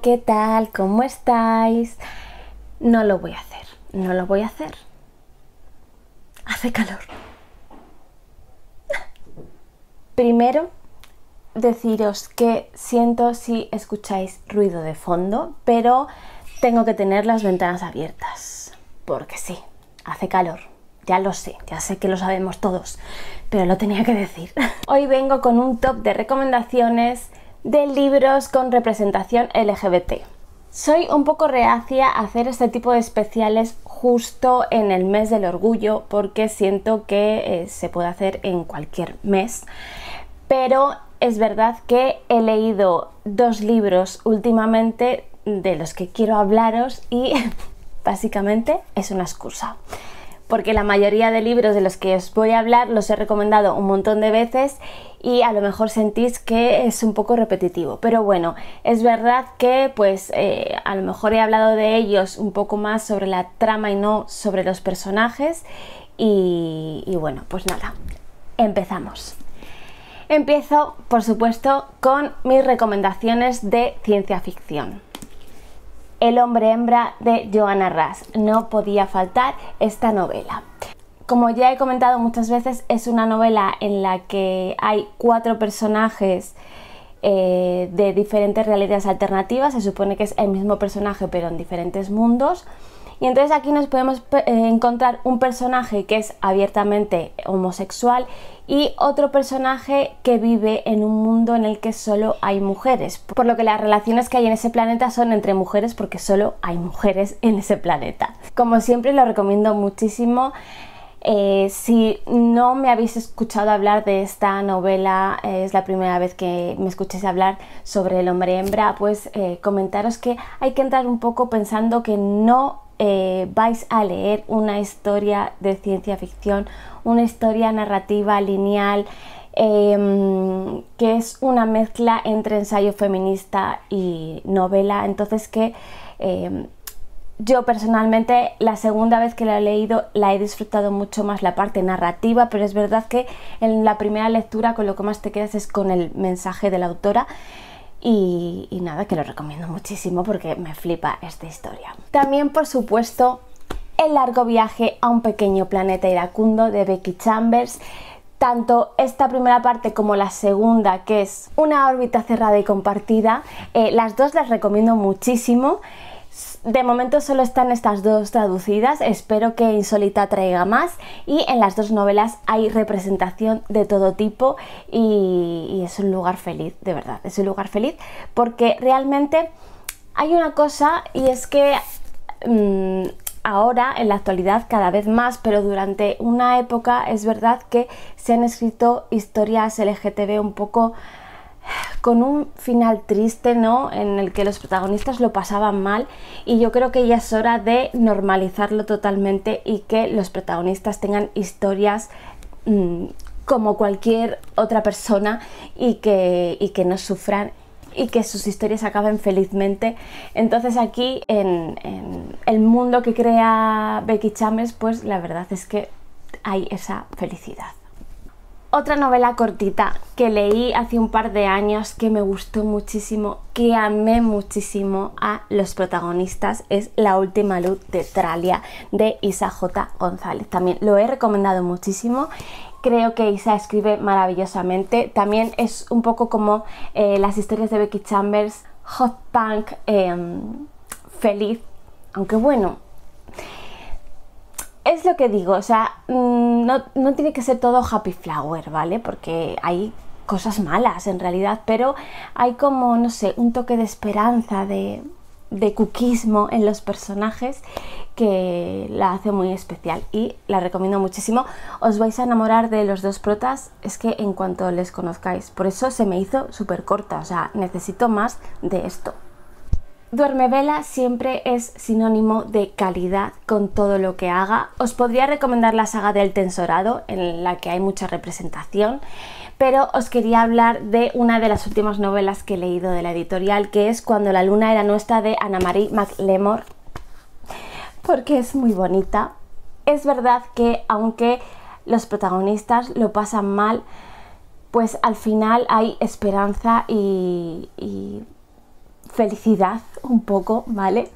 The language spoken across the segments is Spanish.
¿qué tal? ¿Cómo estáis? No lo voy a hacer, no lo voy a hacer. Hace calor. Primero, deciros que siento si escucháis ruido de fondo, pero tengo que tener las ventanas abiertas, porque sí, hace calor. Ya lo sé, ya sé que lo sabemos todos, pero lo tenía que decir. Hoy vengo con un top de recomendaciones de libros con representación LGBT. Soy un poco reacia a hacer este tipo de especiales justo en el mes del orgullo porque siento que eh, se puede hacer en cualquier mes, pero es verdad que he leído dos libros últimamente de los que quiero hablaros y básicamente es una excusa porque la mayoría de libros de los que os voy a hablar los he recomendado un montón de veces y a lo mejor sentís que es un poco repetitivo. Pero bueno, es verdad que pues eh, a lo mejor he hablado de ellos un poco más sobre la trama y no sobre los personajes. y bueno, pues nada, empezamos. Empiezo, por supuesto, con mis recomendaciones de ciencia ficción. El hombre hembra de Johanna Ras. No podía faltar esta novela. Como ya he comentado muchas veces, es una novela en la que hay cuatro personajes eh, de diferentes realidades alternativas. Se supone que es el mismo personaje pero en diferentes mundos. Y entonces aquí nos podemos eh, encontrar un personaje que es abiertamente homosexual y otro personaje que vive en un mundo en el que solo hay mujeres, por lo que las relaciones que hay en ese planeta son entre mujeres porque solo hay mujeres en ese planeta. Como siempre lo recomiendo muchísimo. Eh, si no me habéis escuchado hablar de esta novela, eh, es la primera vez que me escuchéis hablar sobre el hombre hembra, pues comentaros que hay que entrar un poco pensando que no eh, vais a leer una historia de ciencia ficción, una historia narrativa lineal, em, que es una mezcla entre ensayo feminista y novela. Entonces que em, yo personalmente la segunda vez que la he leído la he disfrutado mucho más la parte narrativa, pero es verdad que en la primera lectura con lo que más te quedas es con el mensaje de la autora. Y, nada, que lo recomiendo muchísimo porque me flipa esta historia. También, por supuesto, el largo viaje a un pequeño planeta iracundo de Becky Chambers. Tanto esta primera parte como la segunda, que es una órbita cerrada y compartida, eh, las dos las recomiendo muchísimo. De momento solo están estas dos traducidas, espero que Insólita traiga más y en las dos novelas hay representación de todo tipo y, es un lugar feliz, de verdad, es un lugar feliz porque realmente hay una cosa y es que mm, ahora, en la actualidad, cada vez más, pero durante una época es verdad que se han escrito historias LGTB un poco con un final triste, ¿no? En el que los protagonistas lo pasaban mal y yo creo que ya es hora de normalizarlo totalmente y que los protagonistas tengan historias mm, como cualquier otra persona y que, que no sufran y que sus historias acaben felizmente. Entonces aquí en, en el mundo que crea Becky Chambers, pues la verdad es que hay esa felicidad otra novela cortita que leí hace un par de años que me gustó muchísimo, que amé muchísimo a los protagonistas es La última luz de Tralia de Isa J. González. También lo he recomendado muchísimo. Creo que Isa escribe maravillosamente. También es un poco como eh, las historias de Becky Chambers, hot punk, em, feliz, aunque bueno es lo que digo, o sea, mm, no, tiene que ser todo happy flower, ¿vale? Porque hay cosas malas en realidad, pero hay como, no sé, un toque de esperanza, de, de cuquismo en los personajes que la hace muy especial y la recomiendo muchísimo. Os vais a enamorar de los dos protas, es que en cuanto les conozcáis, por eso se me hizo súper corta, o sea, necesito más de esto. Duermevela siempre es sinónimo de calidad con todo lo que haga. Os podría recomendar la saga del Tensorado, en la que hay mucha representación, pero os quería hablar de una de las últimas novelas que he leído de la editorial, que es Cuando la luna era nuestra de Ana Marie McLemore, porque es muy bonita. Es verdad que aunque los protagonistas lo pasan mal, pues al final hay esperanza y felicidad un poco, ¿vale?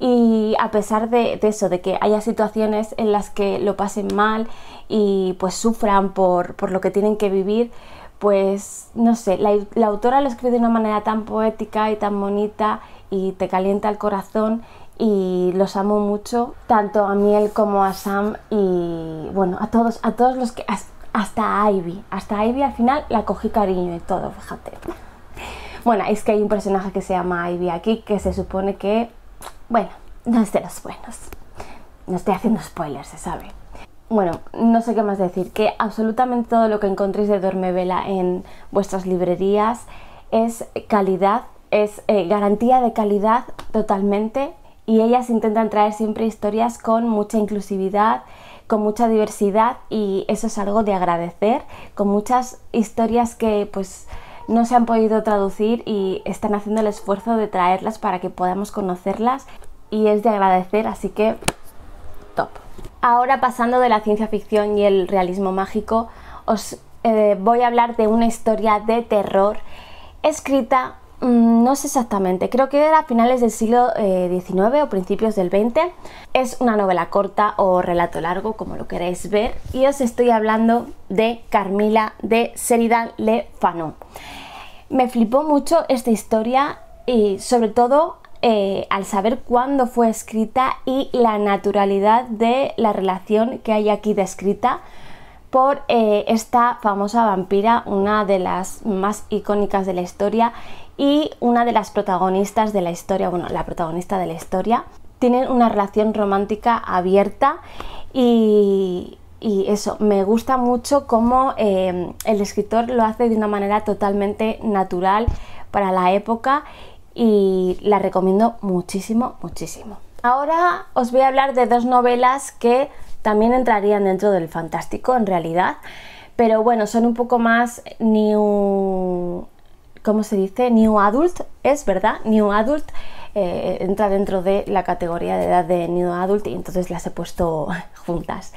Y a pesar de, eso, de que haya situaciones en las que lo pasen mal y pues sufran por, por lo que tienen que vivir, pues no sé, la, autora lo escribe de una manera tan poética y tan bonita y te calienta el corazón y los amo mucho, tanto a Miel como a Sam y bueno, a todos, a todos los que... Hasta Ivy, hasta Ivy al final la cogí cariño y todo, fíjate. Bueno, es que hay un personaje que se llama Ivy aquí que se supone que, bueno, no es de los buenos. No estoy haciendo spoilers, se sabe. Bueno, no sé qué más decir, que absolutamente todo lo que encontréis de Dorme Vela en vuestras librerías es calidad, es eh, garantía de calidad totalmente y ellas intentan traer siempre historias con mucha inclusividad, con mucha diversidad y eso es algo de agradecer, con muchas historias que pues no se han podido traducir y están haciendo el esfuerzo de traerlas para que podamos conocerlas y es de agradecer, así que top. Ahora pasando de la ciencia ficción y el realismo mágico, os eh, voy a hablar de una historia de terror escrita Mm, no sé exactamente, creo que era a finales del siglo XIX eh, o principios del XX. Es una novela corta o relato largo, como lo queréis ver, y os estoy hablando de Carmila de Seridan Le Fanon. Me flipó mucho esta historia y sobre todo eh, al saber cuándo fue escrita y la naturalidad de la relación que hay aquí descrita por eh, esta famosa vampira, una de las más icónicas de la historia y una de las protagonistas de la historia, bueno, la protagonista de la historia, tienen una relación romántica abierta y, eso, me gusta mucho cómo em, el escritor lo hace de una manera totalmente natural para la época y la recomiendo muchísimo, muchísimo. Ahora os voy a hablar de dos novelas que también entrarían dentro del fantástico en realidad, pero bueno, son un poco más new ¿cómo se dice? New Adult, es verdad, New Adult eh, entra dentro de la categoría de edad de New Adult y entonces las he puesto juntas.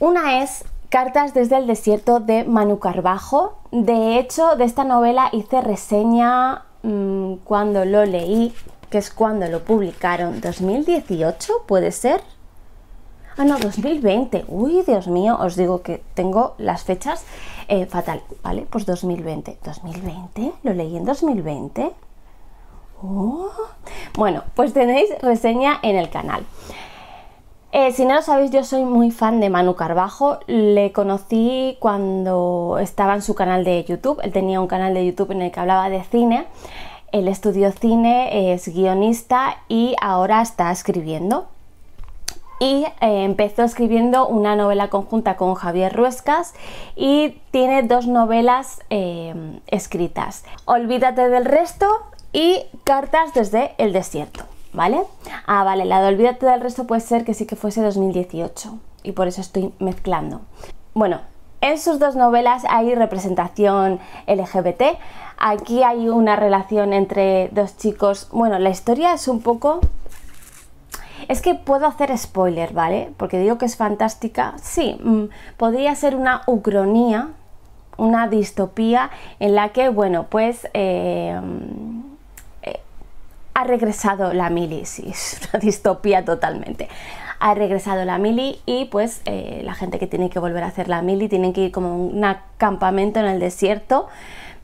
Una es Cartas desde el desierto de Manu Carbajo. De hecho, de esta novela hice reseña mm, cuando lo leí, que es cuando lo publicaron, 2018, puede ser. Ah, no, 2020. Uy, Dios mío, os digo que tengo las fechas. Eh, fatal, ¿vale? Pues 2020. ¿2020? ¿Lo leí en 2020? Bueno, pues tenéis reseña en el canal. Eh, si no lo sabéis, yo soy muy fan de Manu Carbajo. Le conocí cuando estaba en su canal de YouTube. Él tenía un canal de YouTube en el que hablaba de cine. Él estudió cine, es guionista y ahora está escribiendo y eh, empezó escribiendo una novela conjunta con Javier Ruescas y tiene dos novelas eh, escritas, Olvídate del resto y Cartas desde el desierto, ¿vale? Ah, vale, la de Olvídate del resto puede ser que sí que fuese 2018 y por eso estoy mezclando. Bueno, en sus dos novelas hay representación LGBT, aquí hay una relación entre dos chicos, bueno, la historia es un poco es que puedo hacer spoiler, ¿vale? Porque digo que es fantástica. Sí, mm, podría ser una ucronía, una distopía en la que, bueno, pues eh, eh, ha regresado la mili, sí, es una distopía totalmente. Ha regresado la mili y pues eh, la gente que tiene que volver a hacer la mili tienen que ir como a un campamento en el desierto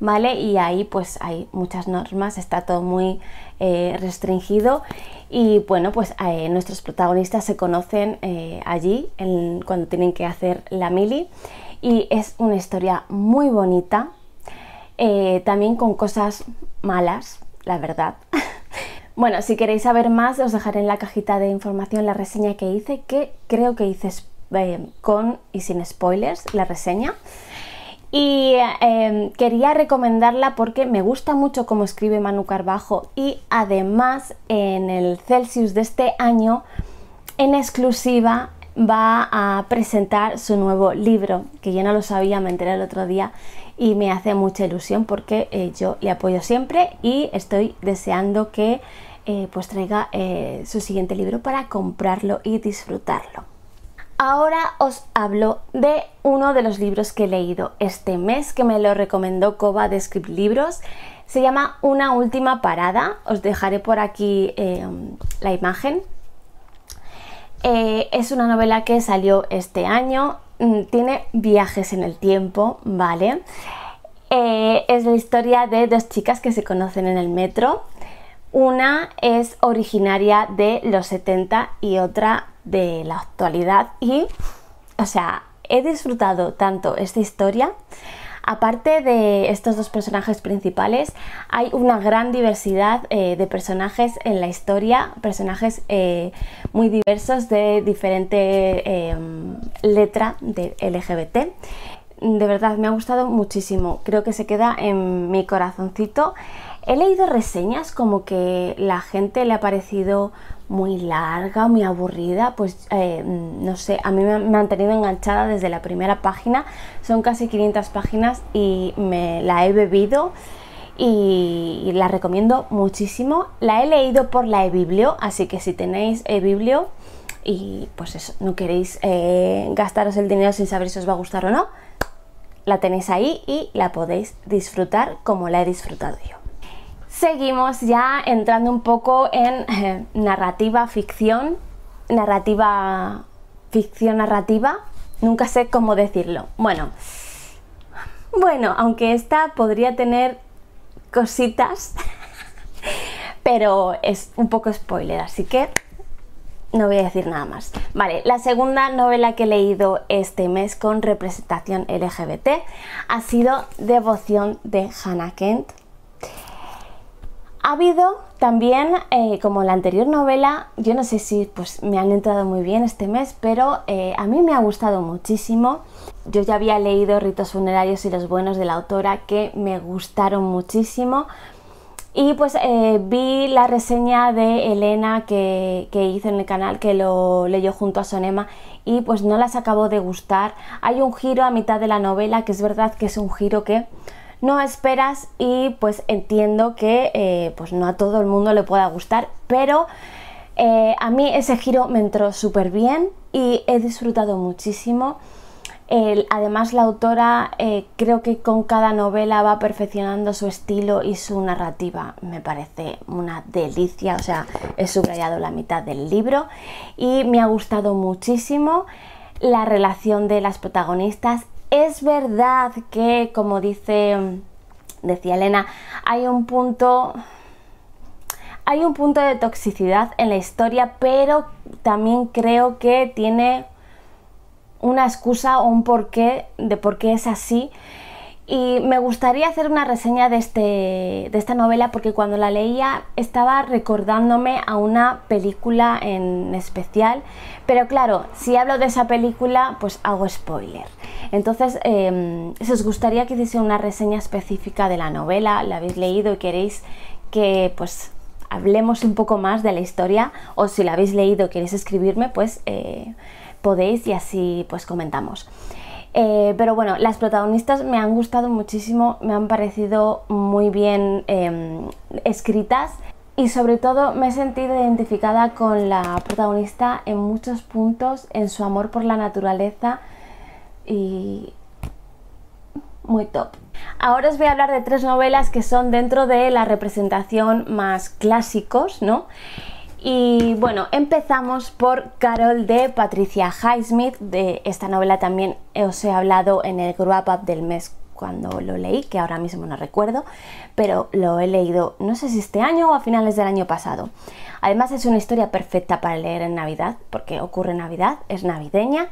¿vale? Y ahí pues hay muchas normas, está todo muy eh, restringido y bueno, pues eh, nuestros protagonistas se conocen eh, allí cuando tienen que hacer la mili y es una historia muy bonita, también con cosas malas, la verdad. bueno, si queréis saber más os dejaré en la cajita de información la reseña que hice, que creo que hice con y sin spoilers la reseña. Y em, quería recomendarla porque me gusta mucho cómo escribe Manu Carbajo y además en el Celsius de este año, en exclusiva, va a presentar su nuevo libro, que yo no lo sabía, me enteré el otro día y me hace mucha ilusión porque eh, yo le apoyo siempre y estoy deseando que eh, pues traiga eh, su siguiente libro para comprarlo y disfrutarlo. Ahora os hablo de uno de los libros que he leído este mes, que me lo recomendó Coba de Script Libros. Se llama Una última parada. Os dejaré por aquí em, la imagen. Eh, es una novela que salió este año. Mm, tiene viajes en el tiempo, ¿vale? Eh, es la historia de dos chicas que se conocen en el metro. Una es originaria de los 70 y otra de la actualidad y, o sea, he disfrutado tanto esta historia. Aparte de estos dos personajes principales, hay una gran diversidad eh, de personajes en la historia, personajes eh, muy diversos de diferente em, letra de LGBT. De verdad, me ha gustado muchísimo, creo que se queda en mi corazoncito. He leído reseñas como que la gente le ha parecido muy larga, muy aburrida, pues eh, no sé, a mí me han mantenido enganchada desde la primera página, son casi 500 páginas y me la he bebido y la recomiendo muchísimo. La he leído por la eBiblio, así que si tenéis eBiblio y pues eso, no queréis eh, gastaros el dinero sin saber si os va a gustar o no, la tenéis ahí y la podéis disfrutar como la he disfrutado yo. Seguimos ya entrando un poco en eh, narrativa ficción, narrativa ficción narrativa, nunca sé cómo decirlo. Bueno, bueno, aunque esta podría tener cositas, pero es un poco spoiler, así que no voy a decir nada más. Vale, la segunda novela que he leído este mes con representación LGBT ha sido Devoción de Hannah Kent ha habido también, eh, como la anterior novela, yo no sé si pues, me han entrado muy bien este mes, pero eh, a mí me ha gustado muchísimo. Yo ya había leído Ritos funerarios y los buenos de la autora que me gustaron muchísimo. Y pues eh, vi la reseña de Elena que, que, hizo en el canal, que lo leyó junto a Sonema y pues no las acabó de gustar. Hay un giro a mitad de la novela que es verdad que es un giro que no esperas y pues entiendo que eh, pues no a todo el mundo le pueda gustar, pero eh, a mí ese giro me entró súper bien y he disfrutado muchísimo. además la autora eh, creo que con cada novela va perfeccionando su estilo y su narrativa. Me parece una delicia, o sea, he subrayado la mitad del libro y me ha gustado muchísimo la relación de las protagonistas es verdad que, como dice, decía Elena, hay un punto hay un punto de toxicidad en la historia, pero también creo que tiene una excusa o un porqué de por qué es así y me gustaría hacer una reseña de, este, de esta novela porque cuando la leía estaba recordándome a una película en especial. Pero claro, si hablo de esa película, pues hago spoiler. Entonces, em, si os gustaría que hiciese una reseña específica de la novela, la habéis leído y queréis que pues hablemos un poco más de la historia, o si la habéis leído y queréis escribirme, pues eh, podéis y así pues comentamos. Eh, pero bueno, las protagonistas me han gustado muchísimo, me han parecido muy bien em, escritas y sobre todo me he sentido identificada con la protagonista en muchos puntos, en su amor por la naturaleza y muy top. Ahora os voy a hablar de tres novelas que son dentro de la representación más clásicos, ¿no? Y bueno, empezamos por Carol de Patricia Highsmith. De esta novela también os he hablado en el Grow Up del mes cuando lo leí, que ahora mismo no recuerdo, pero lo he leído no sé si este año o a finales del año pasado. Además es una historia perfecta para leer en Navidad, porque ocurre Navidad, es navideña.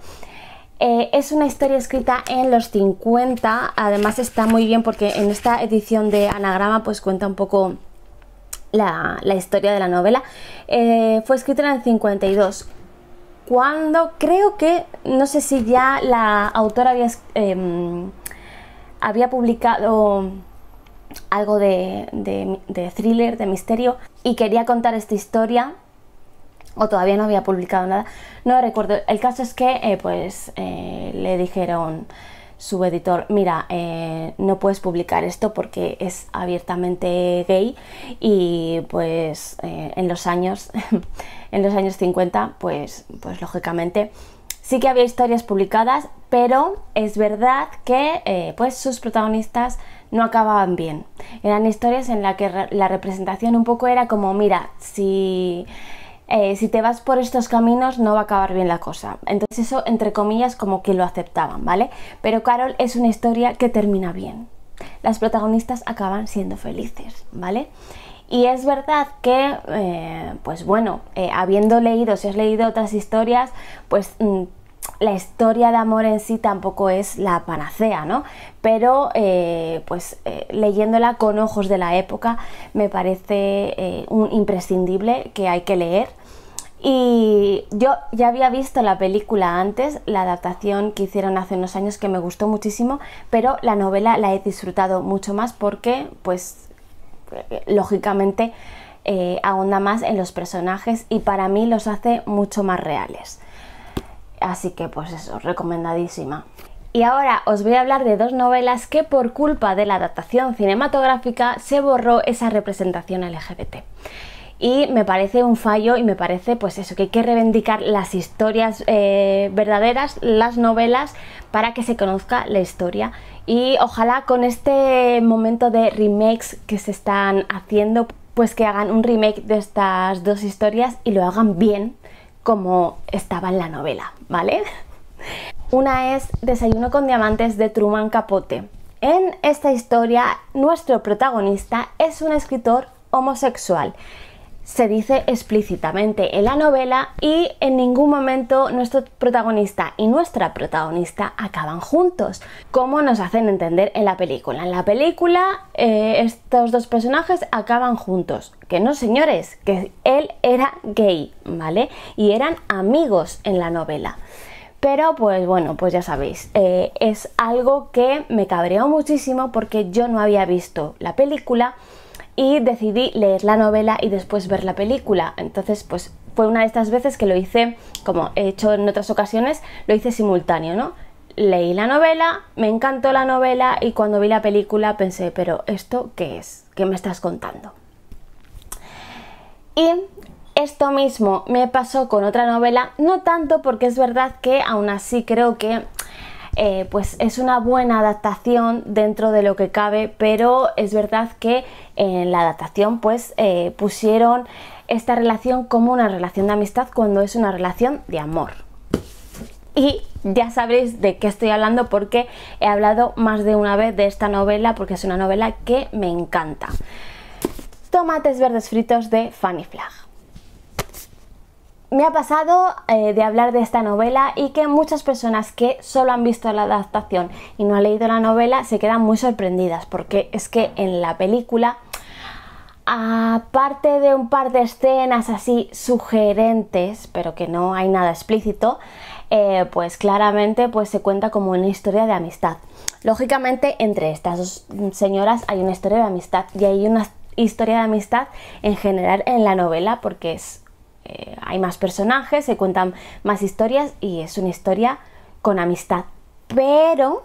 Eh, es una historia escrita en los 50, además está muy bien porque en esta edición de Anagrama pues cuenta un poco la, historia de la novela. Eh, fue escrita en el 52, cuando creo que, no sé si ya la autora había, em, había publicado algo de, thriller, de misterio, y quería contar esta historia o todavía no había publicado nada, no recuerdo. El caso es que eh, pues eh, le dijeron, su editor, mira, eh, no puedes publicar esto porque es abiertamente gay y pues eh, en los años, en los años 50, pues, pues lógicamente sí que había historias publicadas, pero es verdad que eh, pues sus protagonistas no acababan bien. Eran historias en las que la representación un poco era como, mira, si... Eh, si te vas por estos caminos no va a acabar bien la cosa. Entonces eso, entre comillas, como que lo aceptaban, ¿vale? Pero Carol es una historia que termina bien. Las protagonistas acaban siendo felices, ¿vale? Y es verdad que, eh, pues bueno, eh, habiendo leído, si has leído otras historias, pues... Mm, la historia de amor en sí tampoco es la panacea, ¿no? Pero pues leyéndola con ojos de la época me parece un imprescindible que hay que leer y yo ya había visto la película antes, la adaptación que hicieron hace unos años que me gustó muchísimo, pero la novela la he disfrutado mucho más porque, pues, lógicamente eh, ahonda más en los personajes y para mí los hace mucho más reales. Así que, pues eso, recomendadísima. Y ahora os voy a hablar de dos novelas que por culpa de la adaptación cinematográfica se borró esa representación LGBT y me parece un fallo y me parece pues eso, que hay que reivindicar las historias eh, verdaderas, las novelas, para que se conozca la historia. Y ojalá con este momento de remakes que se están haciendo, pues que hagan un remake de estas dos historias y lo hagan bien como estaba en la novela, ¿vale? Una es Desayuno con Diamantes de Truman Capote. En esta historia, nuestro protagonista es un escritor homosexual se dice explícitamente en la novela y en ningún momento nuestro protagonista y nuestra protagonista acaban juntos, como nos hacen entender en la película. En la película eh, estos dos personajes acaban juntos, que no señores, que él era gay, ¿vale? Y eran amigos en la novela. Pero pues bueno, pues ya sabéis, eh, es algo que me cabreó muchísimo porque yo no había visto la película y decidí leer la novela y después ver la película. Entonces, pues fue una de estas veces que lo hice, como he hecho en otras ocasiones, lo hice simultáneo, ¿no? Leí la novela, me encantó la novela y cuando vi la película pensé, pero ¿esto qué es? ¿Qué me estás contando? Y esto mismo me pasó con otra novela, no tanto porque es verdad que aún así creo que eh, pues es una buena adaptación dentro de lo que cabe, pero es verdad que en la adaptación pues eh, pusieron esta relación como una relación de amistad cuando es una relación de amor. Y ya sabréis de qué estoy hablando porque he hablado más de una vez de esta novela porque es una novela que me encanta. Tomates verdes fritos de Fanny Flag me ha pasado eh, de hablar de esta novela y que muchas personas que solo han visto la adaptación y no han leído la novela se quedan muy sorprendidas porque es que en la película aparte de un par de escenas así sugerentes, pero que no hay nada explícito, eh, pues claramente pues se cuenta como una historia de amistad. Lógicamente entre estas dos señoras hay una historia de amistad y hay una historia de amistad en general en la novela porque es eh, hay más personajes, se cuentan más historias y es una historia con amistad. Pero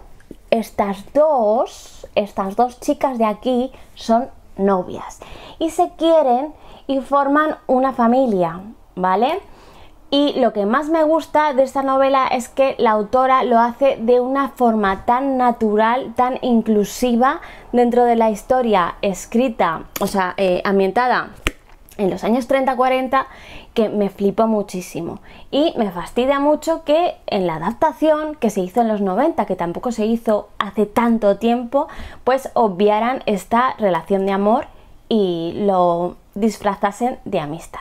estas dos, estas dos chicas de aquí son novias y se quieren y forman una familia, ¿vale? Y lo que más me gusta de esta novela es que la autora lo hace de una forma tan natural, tan inclusiva dentro de la historia escrita, o sea, eh, ambientada en los años 30-40 que me flipó muchísimo y me fastidia mucho que en la adaptación que se hizo en los 90, que tampoco se hizo hace tanto tiempo, pues obviaran esta relación de amor y lo disfrazasen de amistad.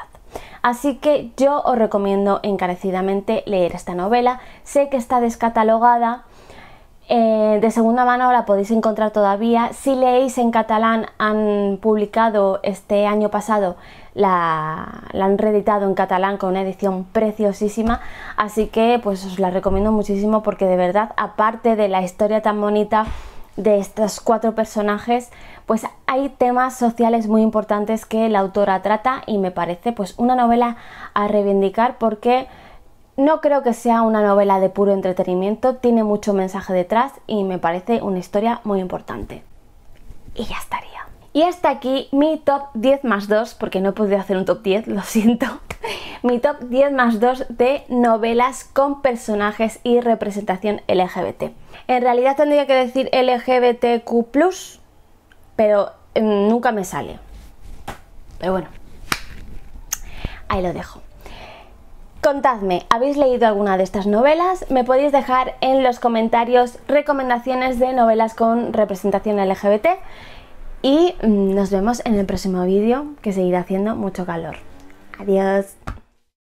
Así que yo os recomiendo encarecidamente leer esta novela. Sé que está descatalogada, eh, de segunda mano la podéis encontrar todavía. Si leéis en catalán, han publicado este año pasado la, han reeditado en catalán con una edición preciosísima, así que pues os la recomiendo muchísimo porque de verdad, aparte de la historia tan bonita de estos cuatro personajes, pues hay temas sociales muy importantes que la autora trata y me parece pues una novela a reivindicar porque no creo que sea una novela de puro entretenimiento, tiene mucho mensaje detrás y me parece una historia muy importante. Y ya estaría. Y hasta aquí mi top 10 más 2, porque no he podido hacer un top 10, lo siento. mi top 10 más 2 de novelas con personajes y representación LGBT. En realidad tendría que decir LGBTQ, pero em, nunca me sale. Pero bueno, ahí lo dejo. Contadme, ¿habéis leído alguna de estas novelas? Me podéis dejar en los comentarios recomendaciones de novelas con representación LGBT y mm, nos vemos en el próximo vídeo que seguirá haciendo mucho calor. Adiós.